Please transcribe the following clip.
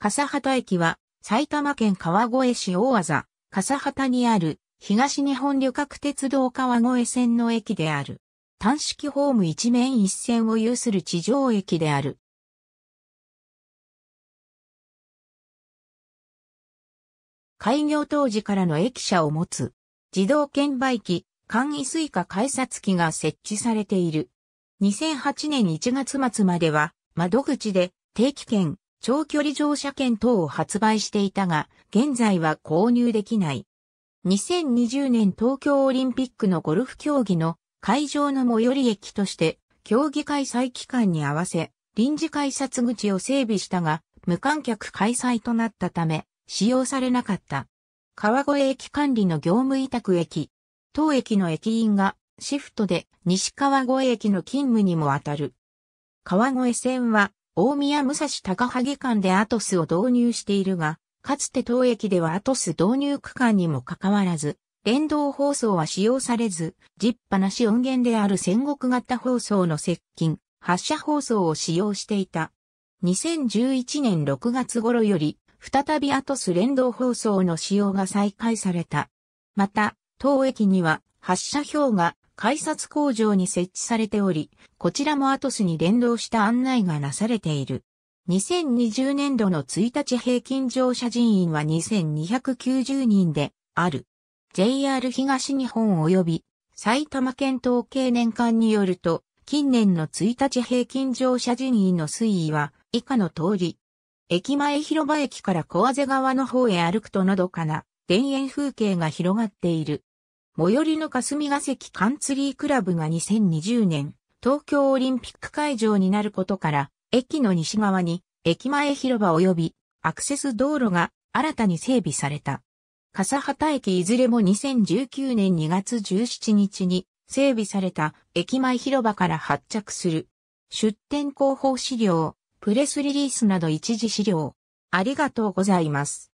笠畑駅は、埼玉県川越市大技、笠畑にある、東日本旅客鉄道川越線の駅である。単式ホーム一面一線を有する地上駅である。開業当時からの駅舎を持つ、自動券売機、簡易スイカ改札機が設置されている。2008年1月末までは、窓口で定期券、長距離乗車券等を発売していたが、現在は購入できない。2020年東京オリンピックのゴルフ競技の会場の最寄り駅として、競技開催期間に合わせ、臨時改札口を整備したが、無観客開催となったため、使用されなかった。川越駅管理の業務委託駅、当駅の駅員がシフトで西川越駅の勤務にも当たる。川越線は大宮武蔵高萩間でアトスを導入しているが、かつて当駅ではアトス導入区間にもかかわらず、連動放送は使用されず、っぱなし音源である戦国型放送の接近、発射放送を使用していた。2011年6月頃より、再びアトス連動放送の使用が再開された。また、当駅には発射表が改札工場に設置されており、こちらもアトスに連動した案内がなされている。2020年度の1日平均乗車人員は2290人である。JR 東日本及び埼玉県統計年間によると、近年の1日平均乗車人員の推移は以下の通り。駅前広場駅から小畔川の方へ歩くとのどかな田園風景が広がっている。最寄りの霞ヶ関カンツリークラブが2020年、東京オリンピック会場になることから、駅の西側に、駅前広場及び、アクセス道路が新たに整備された。笠畑駅いずれも2019年2月17日に整備された駅前広場から発着する出展広報資料、プレスリリースなど一時資料。ありがとうございます。